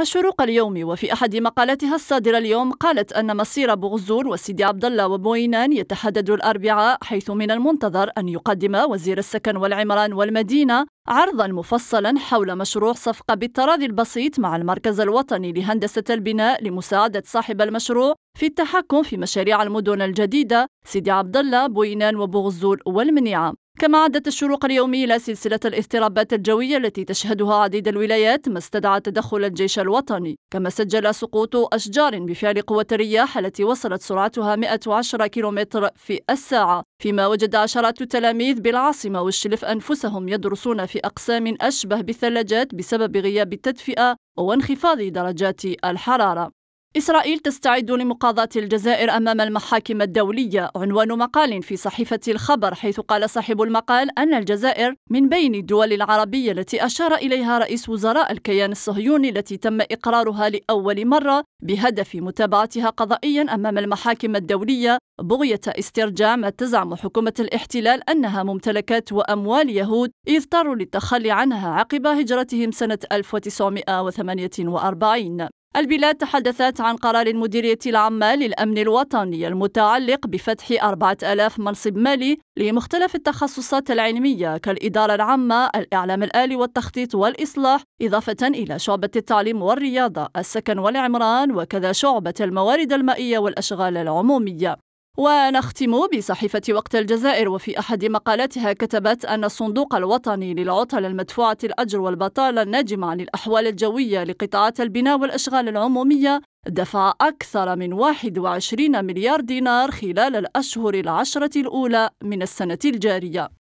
الشروق اليوم وفي أحد مقالاتها الصادرة اليوم قالت أن مصير بوغزور وسيدي عبد الله وبوينان يتحدد الأربعاء حيث من المنتظر أن يقدم وزير السكن والعمران والمدينة عرضا مفصلا حول مشروع صفقة بالتراضي البسيط مع المركز الوطني لهندسة البناء لمساعدة صاحب المشروع في التحكم في مشاريع المدن الجديدة سيدي عبد الله بوينان وبوغزور والمنيعة كما عدت الشروق اليومي إلى سلسلة الاضطرابات الجوية التي تشهدها عديد الولايات ما استدعى تدخل الجيش الوطني كما سجل سقوط أشجار بفعل قوة الرياح التي وصلت سرعتها 110 كيلومتر في الساعة فيما وجد عشرات التلاميذ بالعاصمة والشلف أنفسهم يدرسون في أقسام أشبه بالثلاجات بسبب غياب التدفئة وانخفاض درجات الحرارة إسرائيل تستعد لمقاضاة الجزائر أمام المحاكم الدولية عنوان مقال في صحيفة الخبر حيث قال صاحب المقال أن الجزائر من بين الدول العربية التي أشار إليها رئيس وزراء الكيان الصهيوني التي تم إقرارها لأول مرة بهدف متابعتها قضائيا أمام المحاكم الدولية بغية استرجاع ما تزعم حكومة الاحتلال أنها ممتلكات وأموال يهود اضطروا للتخلي عنها عقب هجرتهم سنة 1948 البلاد تحدثت عن قرار المديرية العامة للأمن الوطني المتعلق بفتح 4000 منصب مالي لمختلف التخصصات العلمية كالإدارة العامة، الإعلام الآلي والتخطيط والإصلاح، إضافة إلى شعبة التعليم والرياضة، السكن والعمران، وكذا شعبة الموارد المائية والأشغال العمومية. ونختم بصحيفة وقت الجزائر وفي أحد مقالاتها كتبت أن الصندوق الوطني للعطل المدفوعة الأجر والبطالة الناجمة عن الأحوال الجوية لقطاعات البناء والأشغال العمومية دفع أكثر من 21 مليار دينار خلال الأشهر العشرة الأولى من السنة الجارية